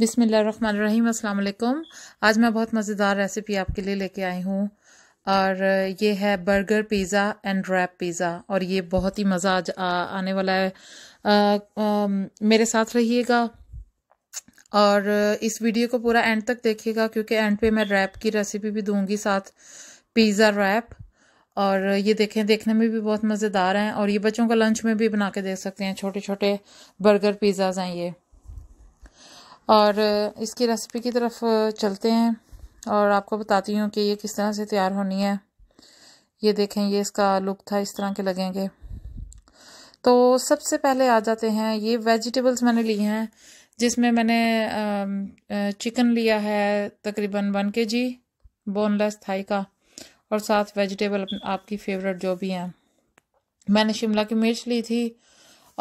बिसमीम् अल्लाम आज मैं बहुत मज़ेदार रेसिपी आपके लिए लेके आई हूँ और ये है burger pizza and wrap pizza और ये बहुत ही मज़ा आज आने वाला है आ, आ, मेरे साथ रहिएगा और इस वीडियो को पूरा एंड तक देखिएगा क्योंकि एंड पे मैं रैप की रेसिपी भी दूंगी साथ पिज़्ज़ा रैप और ये देखें देखने में भी बहुत मज़ेदार हैं और ये बच्चों का लंच में भी बना के दे सकते हैं छोटे छोटे बर्गर पिज़्ज़ाज हैं ये और इसकी रेसिपी की तरफ चलते हैं और आपको बताती हूँ कि ये किस तरह से तैयार होनी है ये देखें ये इसका लुक था इस तरह के लगेंगे तो सबसे पहले आ जाते हैं ये वेजिटेबल्स मैंने लिए हैं जिसमें मैंने चिकन लिया है तकरीबन वन के जी बोनलेस थाई का और साथ वेजिटेबल आपकी फेवरेट जो भी हैं मैंने शिमला की मिर्च ली थी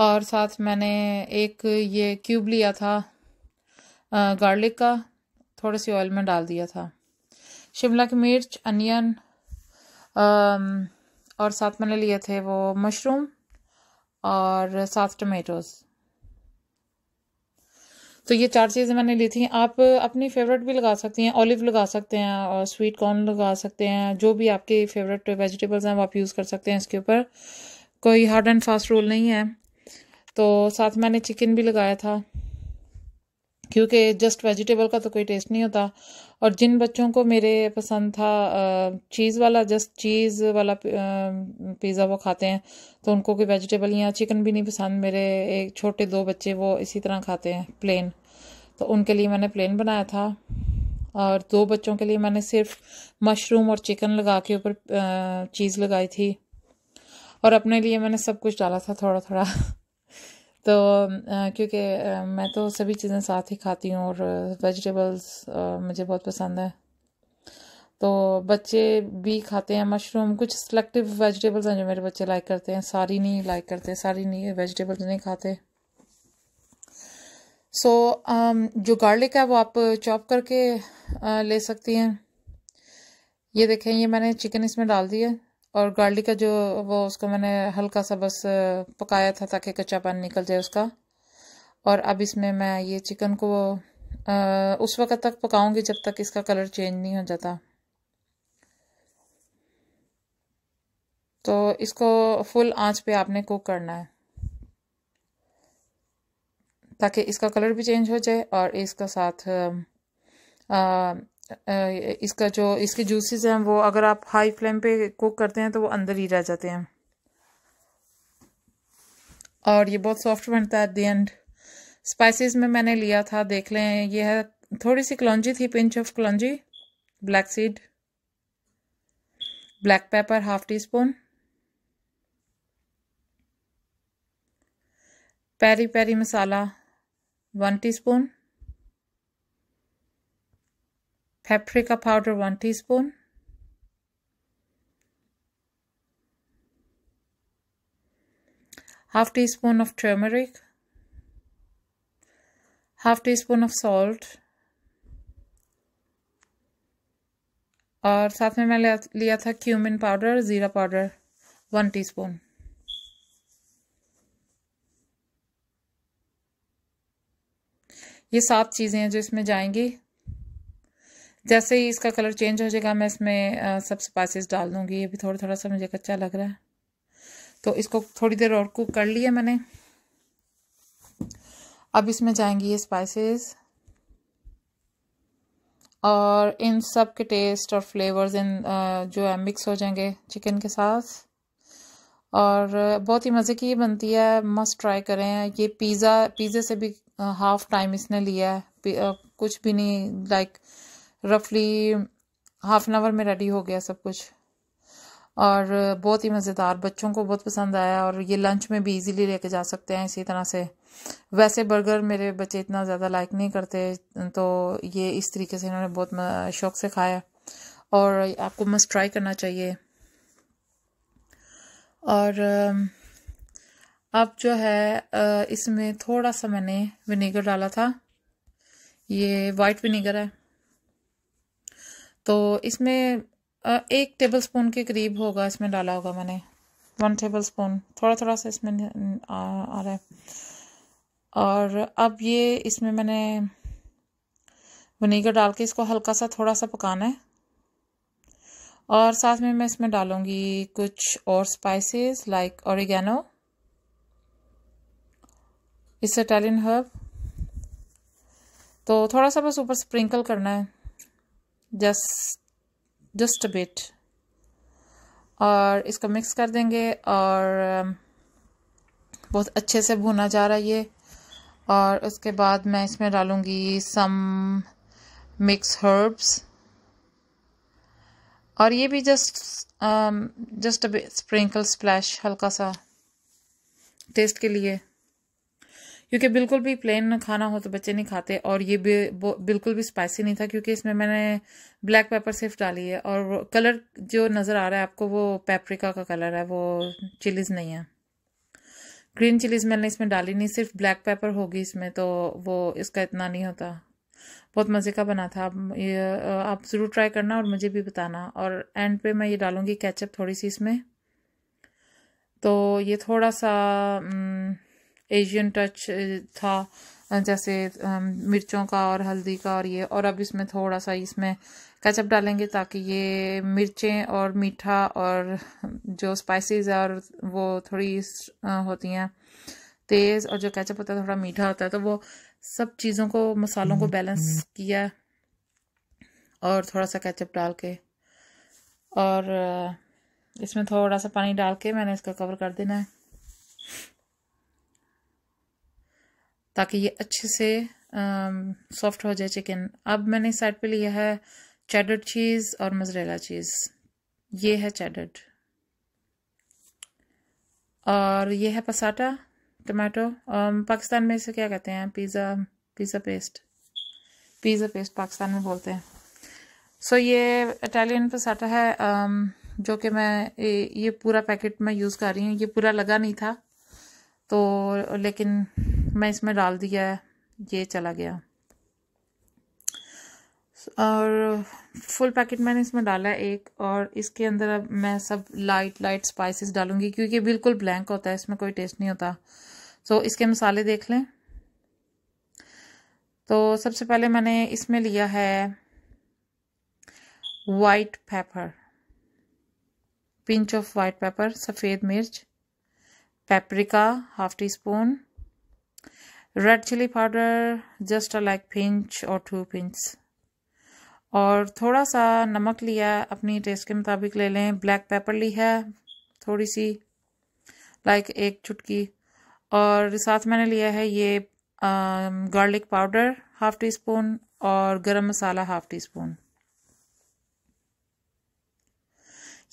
और साथ मैंने एक ये क्यूब लिया था गार्लिक का थोड़े से ऑयल में डाल दिया था शिमला की मिर्च अनियन और साथ मैंने लिए थे वो मशरूम और साथ टमेटोज़ तो ये चार चीज़ें मैंने ली थी आप अपनी फेवरेट भी लगा सकती हैं ऑलिव लगा सकते हैं और स्वीट कॉर्न लगा सकते हैं जो भी आपके फेवरेट वेजिटेबल्स हैं वो आप यूज़ कर सकते हैं इसके ऊपर कोई हार्ड एंड फास्ट रूल नहीं है तो साथ मैंने चिकन भी लगाया था क्योंकि जस्ट वेजिटेबल का तो कोई टेस्ट नहीं होता और जिन बच्चों को मेरे पसंद था चीज़ वाला जस्ट चीज़ वाला पिज़्ज़ा वो खाते हैं तो उनको कोई वेजिटेबल या चिकन भी नहीं पसंद मेरे एक छोटे दो बच्चे वो इसी तरह खाते हैं प्लेन तो उनके लिए मैंने प्लेन बनाया था और दो बच्चों के लिए मैंने सिर्फ मशरूम और चिकन लगा के ऊपर चीज़ लगाई थी और अपने लिए मैंने सब कुछ डाला था थोड़ा थोड़ा तो क्योंकि मैं तो सभी चीज़ें साथ ही खाती हूँ और वेजिटेबल्स मुझे बहुत पसंद है तो बच्चे भी खाते हैं मशरूम कुछ सेलेक्टिव वेजिटेबल्स हैं जो मेरे बच्चे लाइक करते हैं सारी नहीं लाइक करते सारी नहीं वेजिटेबल्स नहीं खाते सो so, um, जो गार्लिक है वो आप चॉप करके uh, ले सकती हैं ये देखें ये मैंने चिकन इसमें डाल दिया और गार्लिक का जो वो उसको मैंने हल्का सा बस पकाया था ताकि कच्चा पानी निकल जाए उसका और अब इसमें मैं ये चिकन को आ, उस वक्त तक पकाऊंगी जब तक इसका कलर चेंज नहीं हो जाता तो इसको फुल आंच पे आपने कुक करना है ताकि इसका कलर भी चेंज हो जाए और इसका साथ आ, आ, इसका जो इसके जूसेस हैं वो अगर आप हाई फ्लेम पे कुक करते हैं तो वो अंदर ही रह जाते हैं और ये बहुत सॉफ्ट बनता है एट द एंड स्पाइसेस में मैंने लिया था देख लें ये है थोड़ी सी कलौजी थी पिंच ऑफ कलौजी black seed black pepper half teaspoon peri peri masala one teaspoon paprika powder one teaspoon half teaspoon of turmeric half teaspoon of salt और साथ में मैं लिया था क्यूमिन पाउडर ज़ीरा पाउडर वन टीस्पून ये सात चीज़ें हैं जो इसमें जाएंगी जैसे ही इसका कलर चेंज हो जाएगा मैं इसमें सब स्पाइसेस डाल दूंगी ये भी थोड़ा थोड़ा सा मुझे कच्चा लग रहा है तो इसको थोड़ी देर और कुक कर लिया मैंने अब इसमें जाएंगी ये स्पाइसेस और इन सब के टेस्ट और फ्लेवर्स इन जो है मिक्स हो जाएंगे चिकन के साथ और बहुत ही मज़े की ये बनती है मस्ट ट्राई करें ये पिज़्ज़ा पिज़्ज़े से भी हाफ टाइम इसने लिया है कुछ भी नहीं लाइक like, रफली हाफ एन आवर में रेडी हो गया सब कुछ और बहुत ही मज़ेदार बच्चों को बहुत पसंद आया और ये लंच में भी इजीली लेके जा सकते हैं इसी तरह से वैसे बर्गर मेरे बच्चे इतना ज़्यादा लाइक नहीं करते तो ये इस तरीके से इन्होंने बहुत शौक से खाया और आपको मस्त ट्राई करना चाहिए और अब जो है इसमें थोड़ा सा मैंने विनेगर डाला था ये वाइट विनेगर है तो इसमें एक टेबल स्पून के करीब होगा इसमें डाला होगा मैंने वन टेबल स्पून थोड़ा थोड़ा सा इसमें आ, आ रहा है और अब ये इसमें मैंने विनीगर डाल के इसको हल्का सा थोड़ा सा पकाना है और साथ में मैं इसमें डालूँगी कुछ और स्पाइसेस लाइक औरिगैनो इस इटालियन हर्ब तो थोड़ा सा बस ऊपर स्प्रिंकल करना है जस्ट जस्ट बिट और इसको मिक्स कर देंगे और um, बहुत अच्छे से भुना जा रहा है ये और उसके बाद मैं इसमें डालूँगी सम मिक्स हर्ब्स और ये भी जस्ट जस्ट स्प्रिंकल स्प्लैश हल्का सा टेस्ट के लिए क्योंकि बिल्कुल भी प्लेन खाना हो तो बच्चे नहीं खाते और ये भी बिल्कुल भी स्पाइसी नहीं था क्योंकि इसमें मैंने ब्लैक पेपर सिर्फ डाली है और कलर जो नज़र आ रहा है आपको वो पेपरिका का कलर है वो चिलीज़ नहीं है ग्रीन चिलीज़ मैंने इसमें डाली नहीं सिर्फ ब्लैक पेपर होगी इसमें तो वो इसका इतना नहीं होता बहुत मज़े का बना था आप ये आप ज़रूर ट्राई करना और मुझे भी बताना और एंड पे मैं ये डालूँगी कैचअप थोड़ी सी इसमें तो ये थोड़ा सा न, एशियन टच eh, था जैसे मिर्चों का और हल्दी का और ये और अब इसमें थोड़ा सा इसमें कैचअप डालेंगे ताकि ये मिर्चें और मीठा और जो स्पाइसेस और वो थोड़ी होती हैं तेज़ और जो कैचअप होता है थोड़ा मीठा होता है तो वो सब चीज़ों को मसालों को बैलेंस हम्म, हम्म। किया और थोड़ा सा कैचअप डाल के और इसमें थोड़ा सा पानी डाल के मैंने इसका कवर कर देना है ताकि ये अच्छे से सॉफ्ट हो जाए चिकन अब मैंने साइड पे लिया है चैडर चीज़ और मजरेला चीज़ ये है चैडर और ये है पसाटा टमाटो पाकिस्तान में इसे क्या कहते हैं pizza pizza paste pizza paste Pakistan में बोलते हैं सो so, ये इटालियन पसाटा है जो कि मैं ये पूरा पैकेट मैं यूज़ कर रही हूँ ये पूरा लगा नहीं था तो लेकिन मैं इसमें डाल दिया है ये चला गया और फुल पैकेट मैंने इसमें डाला है एक और इसके अंदर अब मैं सब लाइट लाइट स्पाइसेस डालूंगी क्योंकि बिल्कुल ब्लैंक होता है इसमें कोई टेस्ट नहीं होता सो इसके मसाले देख लें तो सबसे पहले मैंने इसमें लिया है white pepper pinch of white pepper सफ़ेद मिर्च paprika half teaspoon red chili powder just like pinch और टू पिंच और थोड़ा सा नमक लिया अपनी टेस्ट के मुताबिक ले लें ब्लैक पेपर ली है थोड़ी सी लाइक एक चुटकी और साथ मैंने लिया है ये garlic powder half teaspoon और गरम मसाला हाफ टी स्पून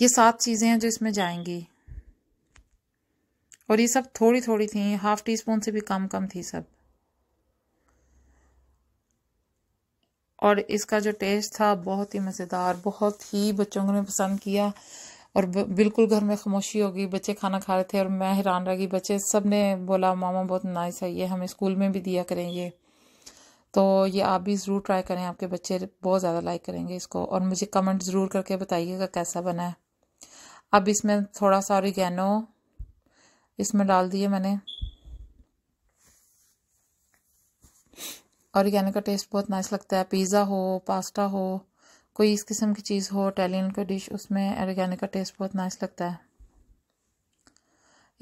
ये सात चीज़ें हैं जो इसमें जाएंगी और ये सब थोड़ी थोड़ी थी हाफ टी स्पून से भी कम कम थी सब और इसका जो टेस्ट था बहुत ही मज़ेदार बहुत ही बच्चों ने पसंद किया और बिल्कुल घर में खामोशी हो गई बच्चे खाना खा रहे थे और मैं हैरान रह गई बच्चे सब ने बोला मामा बहुत नाइस है ये हमें स्कूल में भी दिया करें ये तो ये आप भी ज़रूर ट्राई करें आपके बच्चे बहुत ज़्यादा लाइक करेंगे इसको और मुझे कमेंट ज़रूर करके बताइएगा कैसा बना है अब इसमें थोड़ा सा और इसमें डाल दिए मैंने यानी का टेस्ट बहुत नाइस लगता है पिज़्ज़ा हो पास्ता हो कोई इस किस्म की चीज़ हो इटालियन कोई डिश उसमें ऑरिगेनो का टेस्ट बहुत नाइस लगता है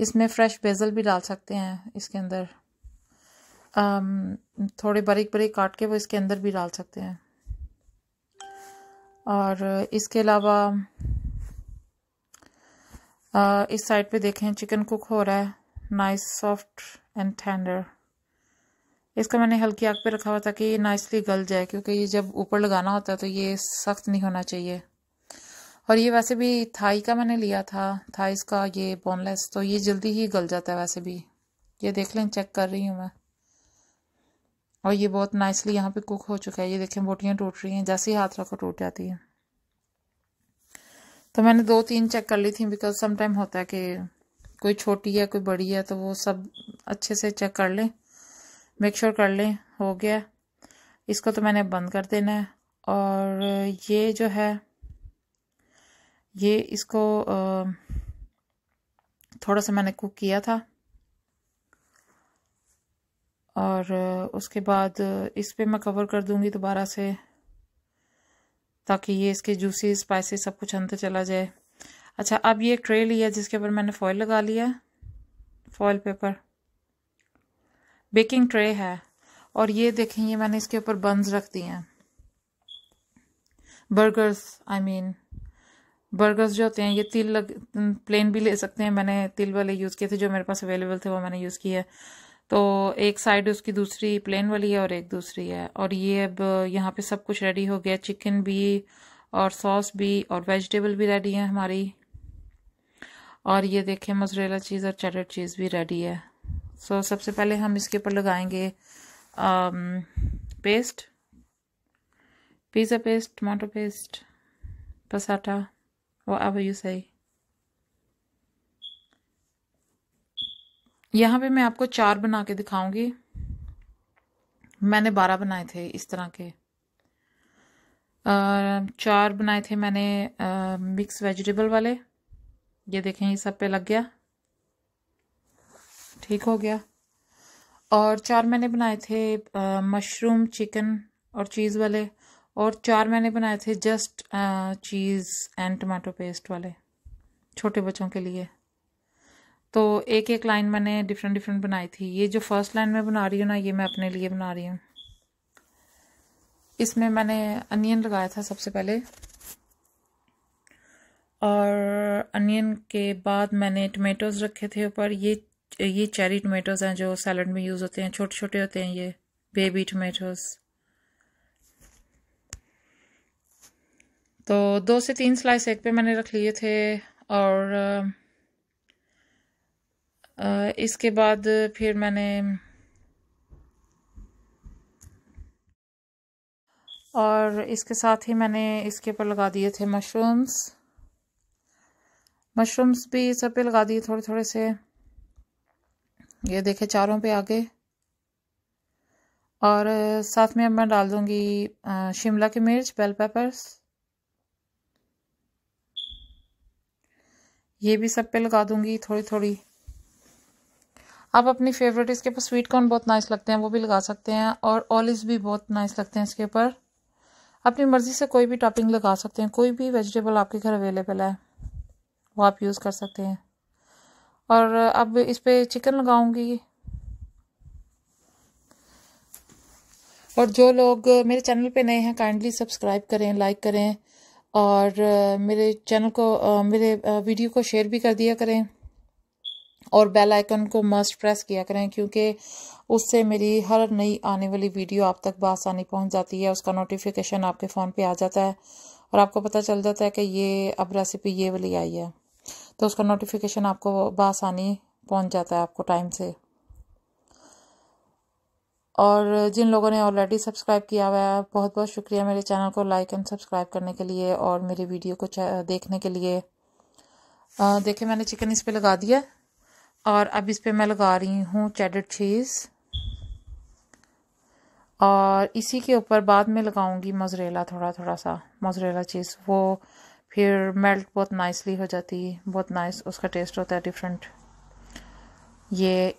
इसमें फ्रेश बेजल भी डाल सकते हैं इसके अंदर आम, थोड़े बारीक बारीक काट के वो इसके अंदर भी डाल सकते हैं और इसके अलावा इस साइड पे देखें चिकन कुक हो रहा है नाइस सॉफ्ट एंड टेंडर इसका मैंने हल्की आग पे रखा हुआ था कि ये नाइसली गल जाए क्योंकि ये जब ऊपर लगाना होता है तो ये सख्त नहीं होना चाहिए और ये वैसे भी थाई का मैंने लिया था थाई का ये बोनलेस तो ये जल्दी ही गल जाता है वैसे भी ये देख लें चेक कर रही हूँ मैं और ये बहुत नाइसली यहाँ पे कुक हो चुका है ये देखें बोटियाँ टूट रही हैं जैसे ही हाथ रखो टूट जाती है तो मैंने दो तीन चेक कर ली थी बिकॉज समटाइम होता है कि कोई छोटी है कोई बड़ी है तो वो सब अच्छे से चेक कर लें मेक श्योर कर लें हो गया इसको तो मैंने बंद कर देना है और ये जो है ये इसको थोड़ा सा मैंने कुक किया था और उसके बाद इस पर मैं कवर कर दूंगी दोबारा से ताकि ये इसके जूसी स्पाइसी सब कुछ अंदर चला जाए अच्छा अब ये ट्रे लिया जिसके ऊपर मैंने फॉयल लगा लिया फॉयल पेपर बेकिंग ट्रे है और ये देखें ये मैंने इसके ऊपर बंस रख दिए हैं बर्गर्स आई मीन बर्गर्स जो होते हैं ये तिल लग प्लेन भी ले सकते हैं मैंने तिल वाले यूज़ किए थे जो मेरे पास अवेलेबल थे वो मैंने यूज़ किया है तो एक साइड उसकी दूसरी प्लेन वाली है और एक दूसरी है और ये अब यहाँ पे सब कुछ रेडी हो गया चिकन भी और सॉस भी और वेजिटेबल भी रेडी है हमारी और ये देखें मसरेला चीज़ और चटर चीज़ भी रेडी है सो so, सबसे पहले हम इसके ऊपर लगाएंगे आम, paste pizza paste tomato paste passata वो अब यू सही यहाँ पे मैं आपको चार बना के दिखाऊंगी मैंने बारह बनाए थे इस तरह के चार बनाए थे मैंने मिक्स वेजिटेबल वाले ये देखें ये सब पे लग गया ठीक हो गया और चार मैंने बनाए थे मशरूम चिकन और चीज़ वाले और चार मैंने बनाए थे just cheese and tomato paste वाले छोटे बच्चों के लिए तो एक एक लाइन मैंने डिफरेंट डिफरेंट बनाई थी ये जो फर्स्ट लाइन मैं बना रही हूँ ना ये मैं अपने लिए बना रही हूँ इसमें मैंने अनियन लगाया था सबसे पहले और अनियन के बाद मैंने टमेटोज़ रखे थे ऊपर ये ये चेरी टमेटोज़ हैं जो सैलड में यूज़ होते हैं छोटे छोटे होते हैं ये बेबी टमेटोज़ तो दो से तीन स्लाइस एक पे मैंने रख लिए थे और इसके बाद फिर मैंने और इसके साथ ही मैंने इसके ऊपर लगा दिए थे मशरूम्स मशरूम्स भी सब पे लगा दिए थोड़े थोड़े से ये देखे चारों पे आगे और साथ में अब मैं डाल दूंगी शिमला की मिर्च बेल पेपर्स ये भी सब पे लगा दूंगी थोड़ी थोड़ी आप अपनी फेवरेट इसके ऊपर स्वीट कॉर्न बहुत नाइस लगते हैं वो भी लगा सकते हैं और ऑलिव भी बहुत नाइस लगते हैं इसके ऊपर अपनी मर्ज़ी से कोई भी टॉपिंग लगा सकते हैं कोई भी वेजिटेबल आपके घर अवेलेबल है वो आप यूज़ कर सकते हैं और अब इस पर चिकन लगाऊंगी और जो लोग मेरे चैनल पे नए हैं काइंडली सब्सक्राइब करें लाइक करें और मेरे चैनल को मेरे वीडियो को शेयर भी कर दिया करें और बेल आइकन को मस्ट प्रेस किया करें क्योंकि उससे मेरी हर नई आने वाली वीडियो आप तक बसानी पहुंच जाती है उसका नोटिफिकेशन आपके फ़ोन पे आ जाता है और आपको पता चल जाता है कि ये अब रेसिपी ये वाली आई है तो उसका नोटिफिकेशन आपको बसानी पहुंच जाता है आपको टाइम से और जिन लोगों ने ऑलरेडी सब्सक्राइब किया हुआ है बहुत बहुत शुक्रिया मेरे चैनल को लाइक एंड सब्सक्राइब करने के लिए और मेरी वीडियो को देखने के लिए देखिए मैंने चिकन इस पर लगा दिया और अब इस पे मैं लगा रही हूँ चेडर चीज़ और इसी के ऊपर बाद में लगाऊंगी मोजरेला थोड़ा थोड़ा सा मोजरेला चीज़ वो फिर मेल्ट बहुत नाइसली हो जाती है बहुत नाइस उसका टेस्ट होता है डिफरेंट ये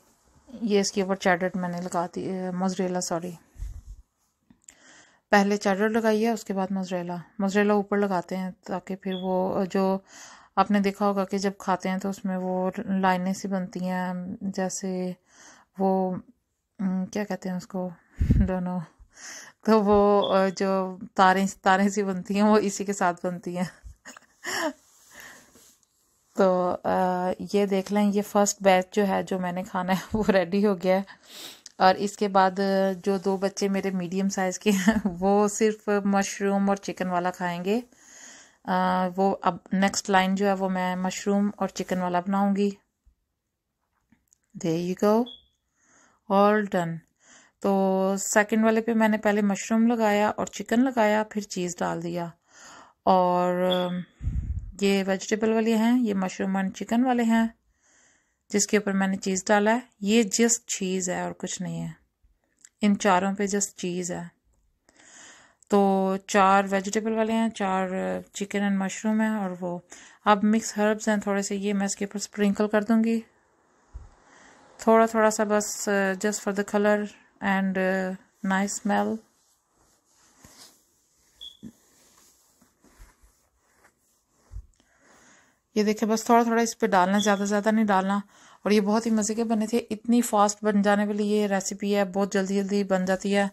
ये इसके ऊपर चैडर मैंने लगा दी मोजरेला सॉरी पहले चैडर लगाई है उसके बाद मोजरेला मोजरेला ऊपर लगाते हैं ताकि फिर वो जो आपने देखा होगा कि जब खाते हैं तो उसमें वो लाइनें सी बनती हैं जैसे वो क्या कहते हैं उसको दोनों तो वो जो तारे तारें सी बनती हैं वो इसी के साथ बनती हैं तो ये देख लें ये फर्स्ट बैच जो है जो मैंने खाना है वो रेडी हो गया है और इसके बाद जो दो बच्चे मेरे मीडियम साइज़ के हैं वो सिर्फ मशरूम और चिकन वाला खाएंगे वो अब नेक्स्ट लाइन जो है वो मैं मशरूम और चिकन वाला बनाऊंगी there you go all done तो सेकंड वाले पे मैंने पहले मशरूम लगाया और चिकन लगाया फिर चीज़ डाल दिया और um, ये वेजिटेबल वाले हैं ये मशरूम एंड चिकन वाले हैं जिसके ऊपर मैंने चीज़ डाला है ये जस्ट चीज़ है और कुछ नहीं है इन चारों पे जस्ट चीज़ है तो चार वेजिटेबल वाले हैं चार चिकन एंड मशरूम है और वो अब मिक्स हर्ब्स हैं थोड़े से ये मैं इसके ऊपर स्प्रिंकल कर दूंगी थोड़ा थोड़ा सा बस just for the colour and nice smell ये देखिए बस थोड़ा थोड़ा इस पर डालना ज़्यादा ज़्यादा नहीं डालना और ये बहुत ही मज़े के बने थे इतनी फास्ट बन जाने वाली ये रेसिपी है बहुत जल्दी जल्दी बन जाती है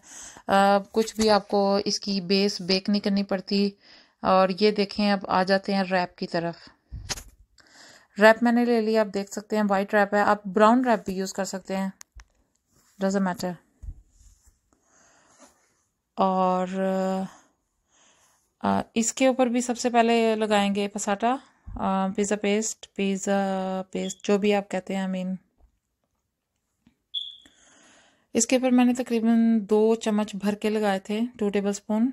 आ, कुछ भी आपको इसकी बेस बेक नहीं करनी पड़ती और ये देखें अब आ जाते हैं रैप की तरफ रैप मैंने ले लिया आप देख सकते हैं वाइट रैप है आप ब्राउन रैप भी यूज़ कर सकते हैं डज मैटर और इसके ऊपर भी सबसे पहले लगाएंगे passata pizza paste pizza paste जो भी आप कहते हैं आई मीन इसके ऊपर मैंने तकरीबन दो चम्मच भर के लगाए थे टू टेबल स्पून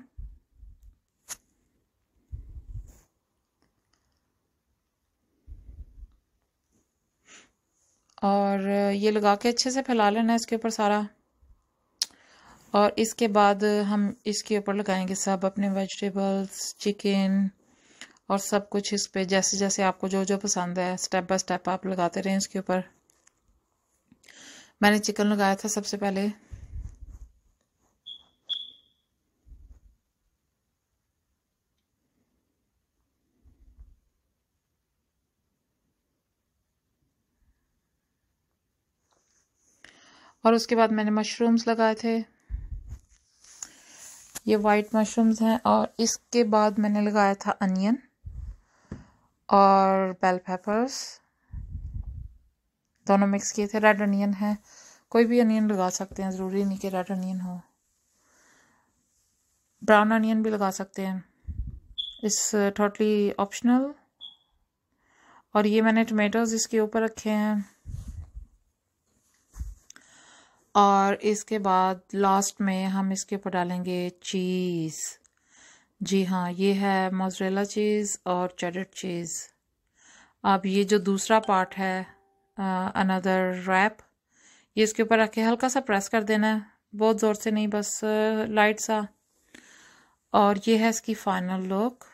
और ये लगा के अच्छे से फैला लेना इसके ऊपर सारा और इसके बाद हम इसके ऊपर लगाएंगे सब अपने वेजिटेबल्स चिकन और सब कुछ इस पे जैसे जैसे आपको जो जो पसंद है स्टेप बाय स्टेप आप लगाते रहें इसके ऊपर मैंने चिकन लगाया था सबसे पहले और उसके बाद मैंने मशरूम्स लगाए थे ये वाइट मशरूम्स हैं और इसके बाद मैंने लगाया था अनियन और बेल पेपर्स दोनों मिक्स किए थे रेड अनियन है कोई भी अनियन लगा सकते हैं ज़रूरी नहीं कि रेड अनियन हो ब्राउन अनियन भी लगा सकते हैं इस टोटली ऑप्शनल और ये मैंने टमेटोज इसके ऊपर रखे हैं और इसके बाद लास्ट में हम इसके ऊपर डालेंगे चीज़ जी हाँ ये है मोजरेला चीज़ और चेडर चीज़ अब ये जो दूसरा पार्ट है अनदर रैप ये इसके ऊपर रख के हल्का सा प्रेस कर देना है बहुत ज़ोर से नहीं बस लाइट सा और ये है इसकी फाइनल लुक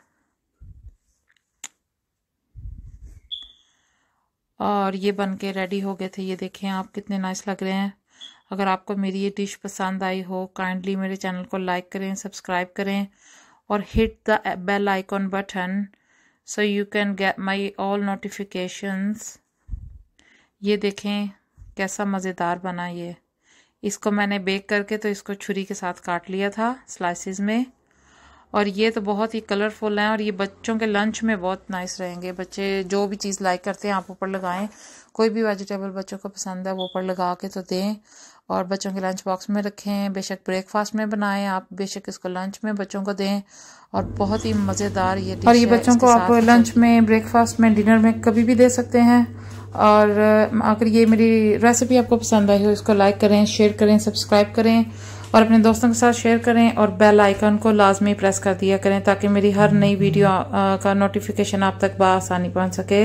और ये बन के रेडी हो गए थे ये देखें आप कितने नाइस लग रहे हैं अगर आपको मेरी ये डिश पसंद आई हो काइंडली मेरे चैनल को लाइक करें सब्सक्राइब करें or hit the bell icon button so you can get my all notifications ये देखें कैसा मज़ेदार बना ये इसको मैंने बेक करके तो इसको छुरी के साथ काट लिया था स्लाइसिस में और ये तो बहुत ही कलरफुल हैं और ये बच्चों के लंच में बहुत नाइस रहेंगे बच्चे जो भी चीज़ लाइक करते हैं आप ऊपर लगाएं कोई भी वेजिटेबल बच्चों को पसंद है वो ऊपर लगा के तो दें और बच्चों के लंच बॉक्स में रखें बेशक ब्रेकफास्ट में बनाएं आप बेशक इसको लंच में बच्चों को दें और बहुत ही मज़ेदार ये और ये बच्चों को आप लंच में ब्रेकफास्ट में डिनर में कभी भी दे सकते हैं और अगर ये मेरी रेसिपी आपको पसंद आई हो इसको लाइक करें शेयर करें सब्सक्राइब करें और अपने दोस्तों के साथ शेयर करें और बेल आइकन को लाजमी प्रेस कर दिया करें ताकि मेरी हर नई वीडियो का नोटिफिकेशन आप तक बसानी पहुँच सके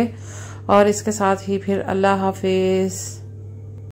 और इसके साथ ही फिर अल्लाह हाफिज़